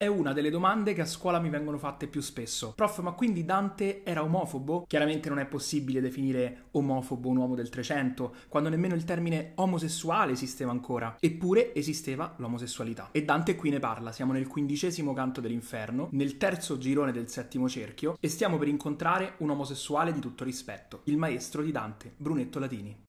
È una delle domande che a scuola mi vengono fatte più spesso. Prof, ma quindi Dante era omofobo? Chiaramente non è possibile definire omofobo un uomo del 300, quando nemmeno il termine omosessuale esisteva ancora. Eppure esisteva l'omosessualità. E Dante qui ne parla. Siamo nel quindicesimo canto dell'inferno, nel terzo girone del settimo cerchio, e stiamo per incontrare un omosessuale di tutto rispetto, il maestro di Dante, Brunetto Latini.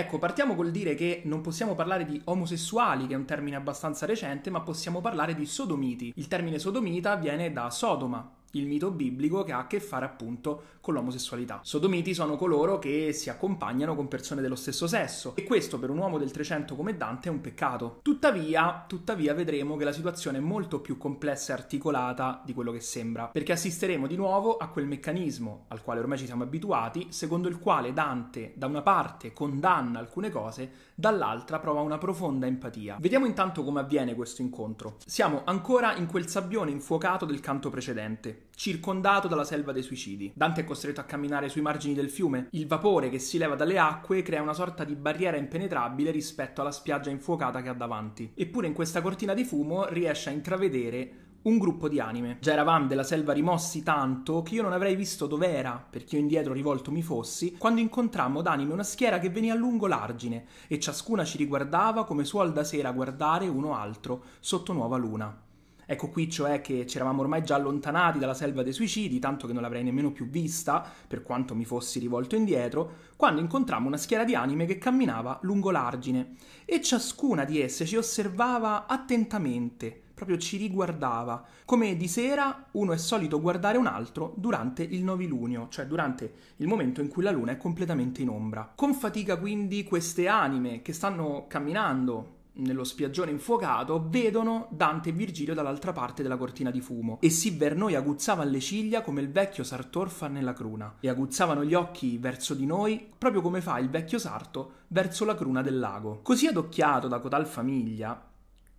Ecco, partiamo col dire che non possiamo parlare di omosessuali, che è un termine abbastanza recente, ma possiamo parlare di sodomiti. Il termine sodomita viene da Sodoma, il mito biblico che ha a che fare appunto con l'omosessualità. Sodomiti sono coloro che si accompagnano con persone dello stesso sesso e questo per un uomo del 300 come Dante è un peccato. Tuttavia, tuttavia vedremo che la situazione è molto più complessa e articolata di quello che sembra, perché assisteremo di nuovo a quel meccanismo al quale ormai ci siamo abituati, secondo il quale Dante da una parte condanna alcune cose, dall'altra prova una profonda empatia. Vediamo intanto come avviene questo incontro. Siamo ancora in quel sabbione infuocato del canto precedente circondato dalla selva dei suicidi. Dante è costretto a camminare sui margini del fiume. Il vapore che si leva dalle acque crea una sorta di barriera impenetrabile rispetto alla spiaggia infuocata che ha davanti. Eppure in questa cortina di fumo riesce a intravedere un gruppo di anime. Già eravamo della selva rimossi tanto che io non avrei visto dov'era, perché io indietro rivolto mi fossi, quando incontrammo d'anime una schiera che venia lungo l'argine, e ciascuna ci riguardava come suol da sera guardare uno altro sotto nuova luna. Ecco qui cioè che ci eravamo ormai già allontanati dalla selva dei suicidi, tanto che non l'avrei nemmeno più vista, per quanto mi fossi rivolto indietro, quando incontrammo una schiera di anime che camminava lungo l'argine, e ciascuna di esse ci osservava attentamente, proprio ci riguardava, come di sera uno è solito guardare un altro durante il novilunio, cioè durante il momento in cui la luna è completamente in ombra. Con fatica quindi queste anime che stanno camminando nello spiaggione infuocato, vedono Dante e Virgilio dall'altra parte della cortina di fumo e si vernoi aguzzava le ciglia come il vecchio sartor fa nella cruna e aguzzavano gli occhi verso di noi proprio come fa il vecchio sarto verso la cruna del lago. Così adocchiato da cotal famiglia,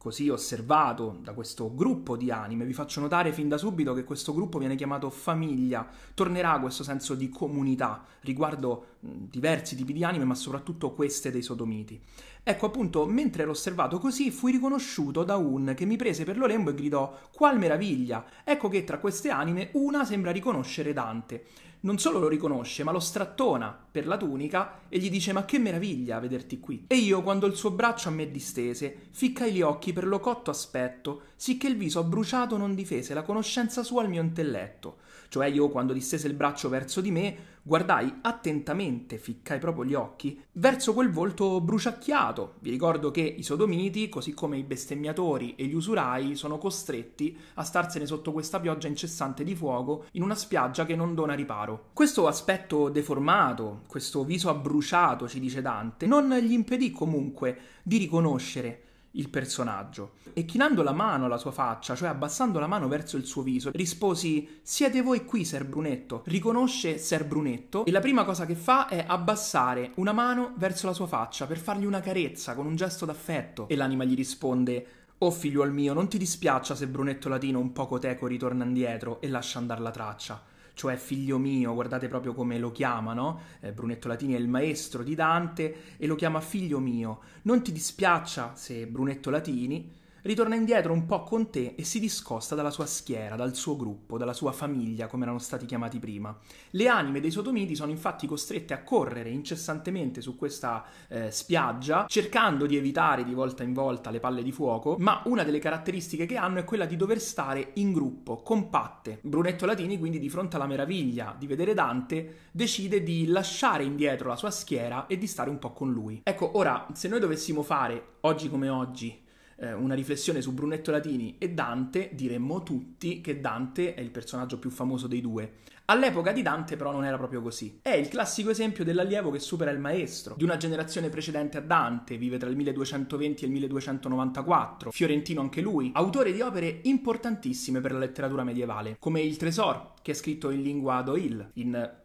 così osservato da questo gruppo di anime. Vi faccio notare fin da subito che questo gruppo viene chiamato famiglia, tornerà questo senso di comunità riguardo diversi tipi di anime, ma soprattutto queste dei sodomiti. Ecco appunto, mentre ero osservato così, fui riconosciuto da un che mi prese per lo lembo e gridò: Qual meraviglia! Ecco che tra queste anime una sembra riconoscere Dante non solo lo riconosce, ma lo strattona per la tunica e gli dice ma che meraviglia vederti qui. E io, quando il suo braccio a me distese, ficcai gli occhi per lo cotto aspetto, sicché il viso abbruciato non difese la conoscenza sua al mio intelletto. Cioè io, quando distese il braccio verso di me, guardai attentamente, ficcai proprio gli occhi, verso quel volto bruciacchiato. Vi ricordo che i sodomiti, così come i bestemmiatori e gli usurai, sono costretti a starsene sotto questa pioggia incessante di fuoco in una spiaggia che non dona riparo. Questo aspetto deformato, questo viso abbruciato, ci dice Dante, non gli impedì comunque di riconoscere il personaggio. E chinando la mano alla sua faccia, cioè abbassando la mano verso il suo viso, risposi: Siete voi qui, Ser Brunetto. Riconosce Ser Brunetto e la prima cosa che fa è abbassare una mano verso la sua faccia per fargli una carezza con un gesto d'affetto. E l'anima gli risponde: Oh figliuol mio, non ti dispiaccia se Brunetto Latino un poco teco ritorna indietro e lascia andare la traccia cioè figlio mio, guardate proprio come lo chiamano, eh, Brunetto Latini è il maestro di Dante e lo chiama figlio mio. Non ti dispiaccia se Brunetto Latini, ritorna indietro un po' con te e si discosta dalla sua schiera, dal suo gruppo, dalla sua famiglia, come erano stati chiamati prima. Le anime dei sodomiti sono infatti costrette a correre incessantemente su questa eh, spiaggia, cercando di evitare di volta in volta le palle di fuoco, ma una delle caratteristiche che hanno è quella di dover stare in gruppo, compatte. Brunetto Latini, quindi, di fronte alla meraviglia di vedere Dante, decide di lasciare indietro la sua schiera e di stare un po' con lui. Ecco, ora, se noi dovessimo fare, oggi come oggi, eh, una riflessione su Brunetto Latini e Dante, diremmo tutti che Dante è il personaggio più famoso dei due. All'epoca di Dante però non era proprio così. È il classico esempio dell'allievo che supera il maestro, di una generazione precedente a Dante, vive tra il 1220 e il 1294, fiorentino anche lui, autore di opere importantissime per la letteratura medievale, come Il Tresor, che è scritto in lingua Doil, in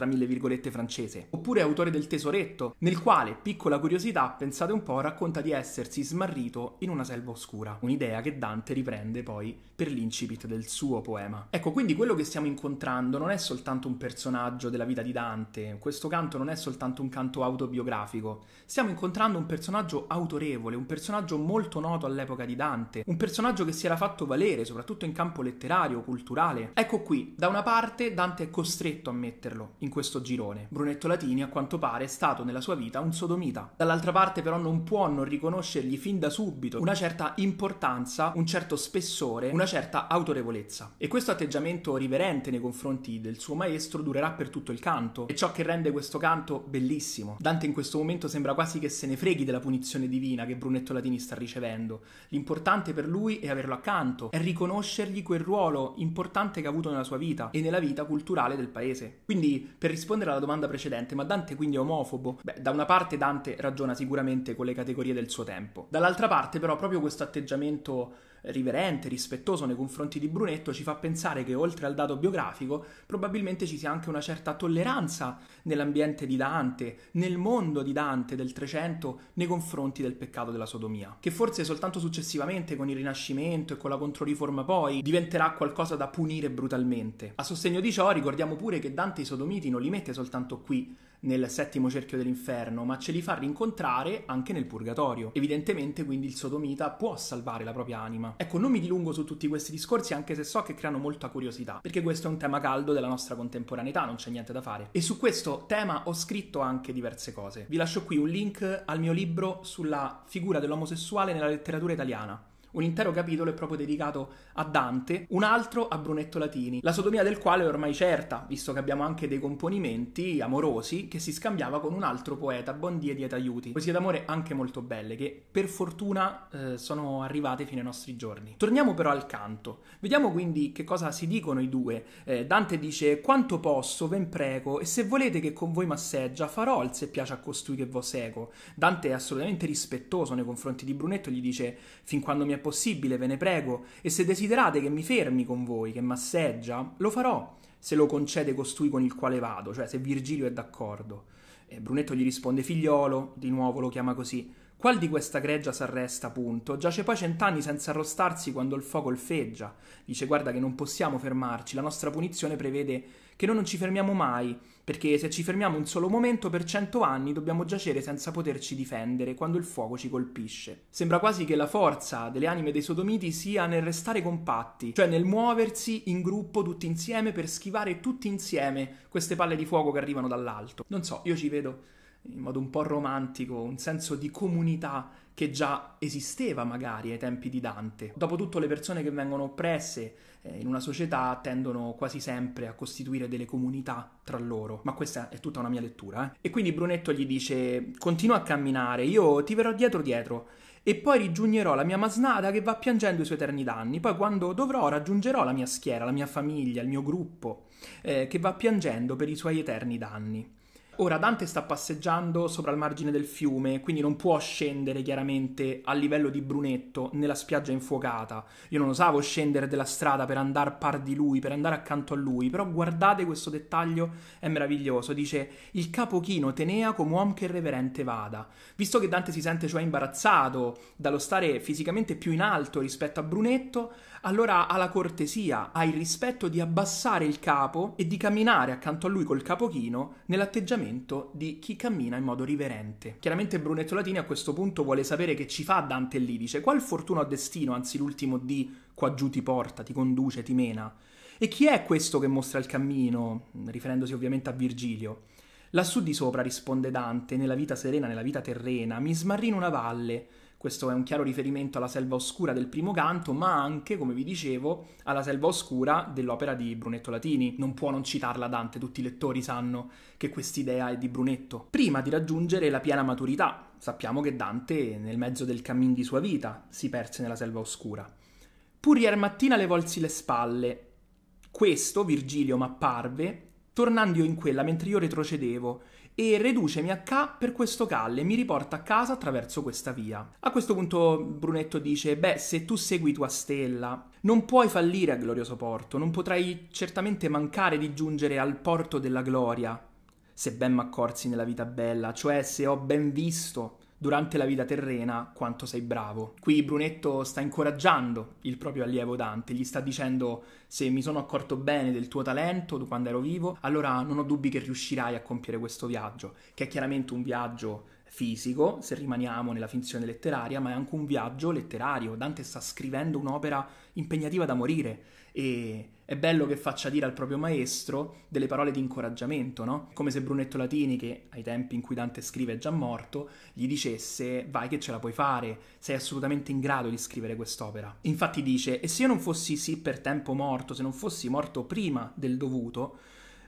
tra mille virgolette francese. Oppure autore del Tesoretto, nel quale, piccola curiosità, pensate un po', racconta di essersi smarrito in una selva oscura, un'idea che Dante riprende poi per l'incipit del suo poema. Ecco, quindi quello che stiamo incontrando non è soltanto un personaggio della vita di Dante, questo canto non è soltanto un canto autobiografico, stiamo incontrando un personaggio autorevole, un personaggio molto noto all'epoca di Dante, un personaggio che si era fatto valere soprattutto in campo letterario, culturale. Ecco qui, da una parte Dante è costretto a metterlo in questo girone. Brunetto Latini, a quanto pare, è stato nella sua vita un sodomita. Dall'altra parte, però, non può non riconoscergli fin da subito una certa importanza, un certo spessore, una certa autorevolezza. E questo atteggiamento riverente nei confronti del suo maestro durerà per tutto il canto. È ciò che rende questo canto bellissimo. Dante in questo momento sembra quasi che se ne freghi della punizione divina che Brunetto Latini sta ricevendo. L'importante per lui è averlo accanto, è riconoscergli quel ruolo importante che ha avuto nella sua vita e nella vita culturale del paese. Quindi per rispondere alla domanda precedente, ma Dante quindi è omofobo? Beh, da una parte Dante ragiona sicuramente con le categorie del suo tempo, dall'altra parte però proprio questo atteggiamento riverente, rispettoso nei confronti di Brunetto ci fa pensare che oltre al dato biografico probabilmente ci sia anche una certa tolleranza nell'ambiente di Dante, nel mondo di Dante del Trecento nei confronti del peccato della sodomia, che forse soltanto successivamente con il Rinascimento e con la Controriforma poi diventerà qualcosa da punire brutalmente. A sostegno di ciò ricordiamo pure che Dante i sodomiti non li mette soltanto qui, nel settimo cerchio dell'inferno, ma ce li fa rincontrare anche nel purgatorio. Evidentemente, quindi, il sodomita può salvare la propria anima. Ecco, non mi dilungo su tutti questi discorsi, anche se so che creano molta curiosità, perché questo è un tema caldo della nostra contemporaneità, non c'è niente da fare. E su questo tema ho scritto anche diverse cose. Vi lascio qui un link al mio libro sulla figura dell'omosessuale nella letteratura italiana un intero capitolo è proprio dedicato a Dante, un altro a Brunetto Latini, la sodomia del quale è ormai certa, visto che abbiamo anche dei componimenti amorosi che si scambiava con un altro poeta, Bondier di Etaiuti. Poesie d'amore anche molto belle, che per fortuna eh, sono arrivate fino ai nostri giorni. Torniamo però al canto. Vediamo quindi che cosa si dicono i due. Eh, Dante dice: Quanto posso, ven prego, e se volete che con voi masseggia, farò il se piace a costui che vo seco. Dante è assolutamente rispettoso nei confronti di Brunetto, gli dice: Fin quando mi è possibile, ve ne prego, e se desiderate che mi fermi con voi, che masseggia, lo farò, se lo concede costui con il quale vado, cioè se Virgilio è d'accordo. E Brunetto gli risponde figliolo, di nuovo lo chiama così. Qual di questa greggia s'arresta, punto? Giace poi cent'anni senza arrostarsi quando il fuoco olfeggia. Dice, guarda che non possiamo fermarci, la nostra punizione prevede che noi non ci fermiamo mai, perché se ci fermiamo un solo momento per cento anni dobbiamo giacere senza poterci difendere quando il fuoco ci colpisce. Sembra quasi che la forza delle anime dei sodomiti sia nel restare compatti, cioè nel muoversi in gruppo tutti insieme per schivare tutti insieme queste palle di fuoco che arrivano dall'alto. Non so, io ci vedo in modo un po' romantico, un senso di comunità che già esisteva magari ai tempi di Dante. Dopotutto le persone che vengono oppresse eh, in una società tendono quasi sempre a costituire delle comunità tra loro, ma questa è tutta una mia lettura. Eh. E quindi Brunetto gli dice continua a camminare, io ti verrò dietro dietro e poi rigiugnerò la mia masnada che va piangendo i suoi eterni danni, poi quando dovrò raggiungerò la mia schiera, la mia famiglia, il mio gruppo eh, che va piangendo per i suoi eterni danni. Ora Dante sta passeggiando sopra il margine del fiume, quindi non può scendere chiaramente a livello di Brunetto nella spiaggia infuocata. Io non osavo scendere della strada per andare par di lui, per andare accanto a lui, però guardate questo dettaglio, è meraviglioso. Dice il capochino tenea come uom che reverente vada. Visto che Dante si sente cioè imbarazzato dallo stare fisicamente più in alto rispetto a Brunetto, allora ha la cortesia, ha il rispetto di abbassare il capo e di camminare accanto a lui col capo chino nell'atteggiamento di chi cammina in modo riverente. Chiaramente Brunetto Latini a questo punto vuole sapere che ci fa Dante lì, dice qual fortuna o destino, anzi l'ultimo di qua giù ti porta, ti conduce, ti mena. E chi è questo che mostra il cammino, riferendosi ovviamente a Virgilio? Lassù di sopra, risponde Dante, nella vita serena, nella vita terrena, mi smarrì in una valle, questo è un chiaro riferimento alla Selva Oscura del primo canto, ma anche, come vi dicevo, alla Selva Oscura dell'opera di Brunetto Latini. Non può non citarla Dante, tutti i lettori sanno che quest'idea è di Brunetto. Prima di raggiungere la piena maturità, sappiamo che Dante, nel mezzo del cammin di sua vita, si perse nella Selva Oscura. Pur ier mattina le volsi le spalle. Questo, Virgilio, m'apparve, tornando io in quella mentre io retrocedevo, e riducemi a K per questo calle, mi riporta a casa attraverso questa via. A questo punto Brunetto dice, beh, se tu segui tua stella, non puoi fallire a glorioso porto, non potrai certamente mancare di giungere al porto della gloria, se ben m'accorsi nella vita bella, cioè se ho ben visto durante la vita terrena quanto sei bravo. Qui Brunetto sta incoraggiando il proprio allievo Dante, gli sta dicendo se mi sono accorto bene del tuo talento quando ero vivo, allora non ho dubbi che riuscirai a compiere questo viaggio, che è chiaramente un viaggio fisico, se rimaniamo nella finzione letteraria, ma è anche un viaggio letterario. Dante sta scrivendo un'opera impegnativa da morire e è bello che faccia dire al proprio maestro delle parole di incoraggiamento, no? Come se Brunetto Latini, che ai tempi in cui Dante scrive è già morto, gli dicesse vai che ce la puoi fare, sei assolutamente in grado di scrivere quest'opera. Infatti dice, e se io non fossi sì per tempo morto, se non fossi morto prima del dovuto,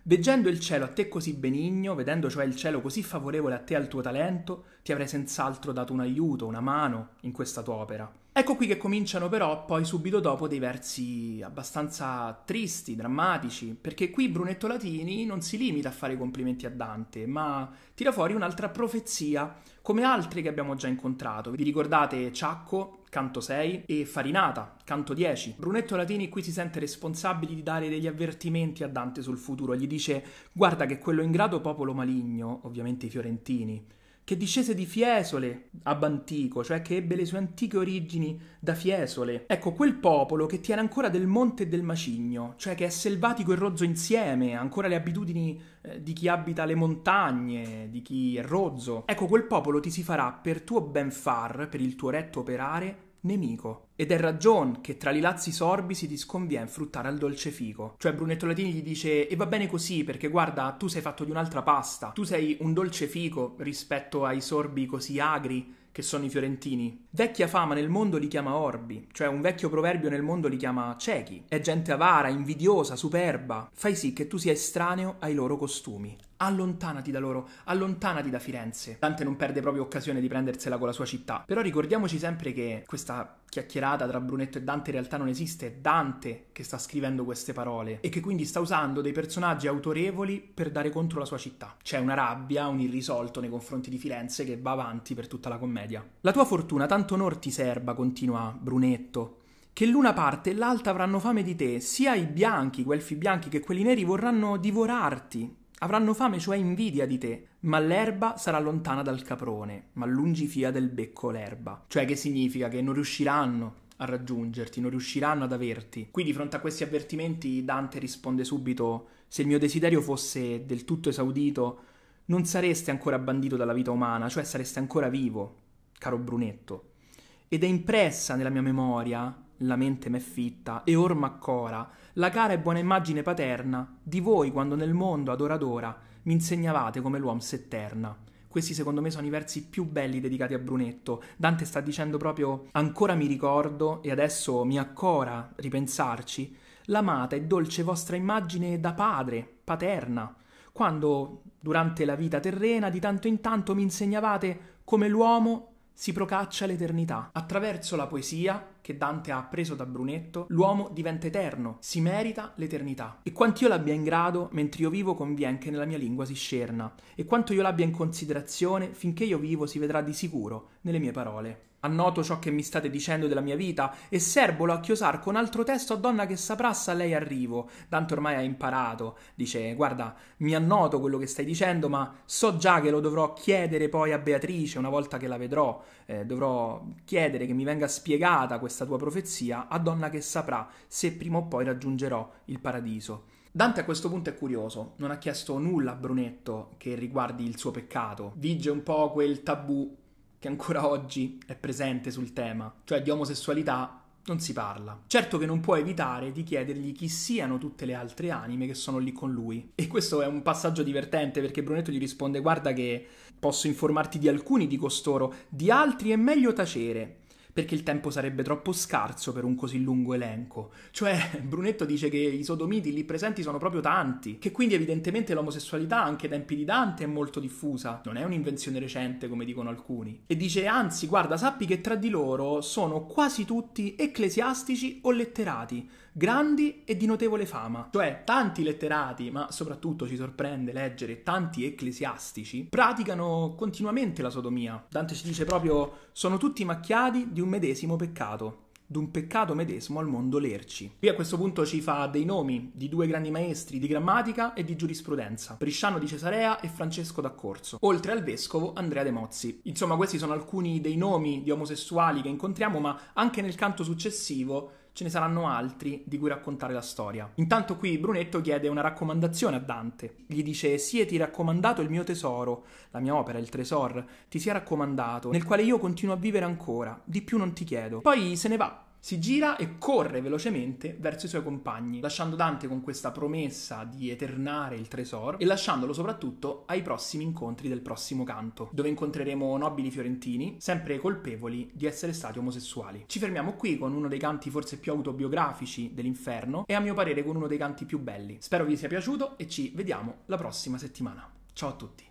Veggendo il cielo a te così benigno, vedendo cioè il cielo così favorevole a te e al tuo talento, ti avrei senz'altro dato un aiuto, una mano in questa tua opera. Ecco qui che cominciano però poi subito dopo dei versi abbastanza tristi, drammatici, perché qui Brunetto Latini non si limita a fare complimenti a Dante, ma tira fuori un'altra profezia, come altri che abbiamo già incontrato. Vi ricordate Ciacco, canto 6, e Farinata, canto 10. Brunetto Latini qui si sente responsabile di dare degli avvertimenti a Dante sul futuro, gli dice guarda che quello ingrato popolo maligno, ovviamente i fiorentini, che discese di Fiesole a Bantico, cioè che ebbe le sue antiche origini da Fiesole. Ecco, quel popolo che tiene ancora del monte e del macigno, cioè che è selvatico e rozzo insieme, ancora le abitudini eh, di chi abita le montagne, di chi è rozzo. Ecco, quel popolo ti si farà per tuo benfar, per il tuo retto operare, nemico. Ed è ragion che tra li lazzi sorbi si disconvien fruttare al dolce fico. Cioè Brunetto Latini gli dice e va bene così perché guarda tu sei fatto di un'altra pasta, tu sei un dolce fico rispetto ai sorbi così agri che sono i fiorentini. Vecchia fama nel mondo li chiama orbi, cioè un vecchio proverbio nel mondo li chiama ciechi. È gente avara, invidiosa, superba. Fai sì che tu sia estraneo ai loro costumi allontanati da loro, allontanati da Firenze. Dante non perde proprio occasione di prendersela con la sua città. Però ricordiamoci sempre che questa chiacchierata tra Brunetto e Dante in realtà non esiste, è Dante che sta scrivendo queste parole e che quindi sta usando dei personaggi autorevoli per dare contro la sua città. C'è una rabbia, un irrisolto nei confronti di Firenze che va avanti per tutta la commedia. La tua fortuna tanto onor ti serba, continua Brunetto, che l'una parte e l'altra avranno fame di te, sia i bianchi, guelfi bianchi, che quelli neri vorranno divorarti Avranno fame, cioè invidia di te, ma l'erba sarà lontana dal caprone, ma lungi fia del becco l'erba. Cioè che significa che non riusciranno a raggiungerti, non riusciranno ad averti. Qui di fronte a questi avvertimenti Dante risponde subito se il mio desiderio fosse del tutto esaudito, non sareste ancora bandito dalla vita umana, cioè sareste ancora vivo, caro Brunetto. Ed è impressa nella mia memoria la mente m'è fitta, e or m'accora, la cara e buona immagine paterna, di voi quando nel mondo ad ora ad ora mi insegnavate come l'uom s'etterna. Questi secondo me sono i versi più belli dedicati a Brunetto. Dante sta dicendo proprio ancora mi ricordo e adesso mi accora ripensarci l'amata e dolce vostra immagine da padre, paterna, quando durante la vita terrena di tanto in tanto mi insegnavate come l'uomo si procaccia l'eternità. Attraverso la poesia che Dante ha appreso da Brunetto, l'uomo diventa eterno, si merita l'eternità. E quanto io l'abbia in grado, mentre io vivo, convien che nella mia lingua si scerna, e quanto io l'abbia in considerazione, finché io vivo si vedrà di sicuro nelle mie parole. Annoto ciò che mi state dicendo della mia vita e serbolo a chiosar con altro testo a donna che saprà se a lei arrivo. Tanto ormai ha imparato. Dice: Guarda, mi annoto quello che stai dicendo, ma so già che lo dovrò chiedere poi a Beatrice una volta che la vedrò. Eh, dovrò chiedere che mi venga spiegata questa tua profezia a donna che saprà se prima o poi raggiungerò il paradiso. Dante a questo punto è curioso, non ha chiesto nulla a Brunetto che riguardi il suo peccato. Vige un po' quel tabù che ancora oggi è presente sul tema, cioè di omosessualità non si parla. Certo che non può evitare di chiedergli chi siano tutte le altre anime che sono lì con lui. E questo è un passaggio divertente perché Brunetto gli risponde guarda che posso informarti di alcuni di costoro, di altri è meglio tacere perché il tempo sarebbe troppo scarso per un così lungo elenco. Cioè, Brunetto dice che i sodomiti lì presenti sono proprio tanti, che quindi evidentemente l'omosessualità anche ai tempi di Dante è molto diffusa, non è un'invenzione recente come dicono alcuni. E dice anzi, guarda, sappi che tra di loro sono quasi tutti ecclesiastici o letterati, grandi e di notevole fama, cioè tanti letterati, ma soprattutto ci sorprende leggere tanti ecclesiastici, praticano continuamente la sodomia. Dante ci dice proprio sono tutti macchiati di un medesimo peccato d'un peccato medesimo al mondo lerci. Qui a questo punto ci fa dei nomi di due grandi maestri di grammatica e di giurisprudenza, Prisciano di Cesarea e Francesco d'Accorso, oltre al vescovo Andrea De Mozzi. Insomma, questi sono alcuni dei nomi di omosessuali che incontriamo, ma anche nel canto successivo ce ne saranno altri di cui raccontare la storia. Intanto qui Brunetto chiede una raccomandazione a Dante. Gli dice sieti raccomandato il mio tesoro, la mia opera, il tresor, ti sia raccomandato, nel quale io continuo a vivere ancora, di più non ti chiedo. Poi se ne va si gira e corre velocemente verso i suoi compagni, lasciando Dante con questa promessa di eternare il tesoro e lasciandolo soprattutto ai prossimi incontri del prossimo canto, dove incontreremo nobili fiorentini, sempre colpevoli di essere stati omosessuali. Ci fermiamo qui con uno dei canti forse più autobiografici dell'inferno e a mio parere con uno dei canti più belli. Spero vi sia piaciuto e ci vediamo la prossima settimana. Ciao a tutti!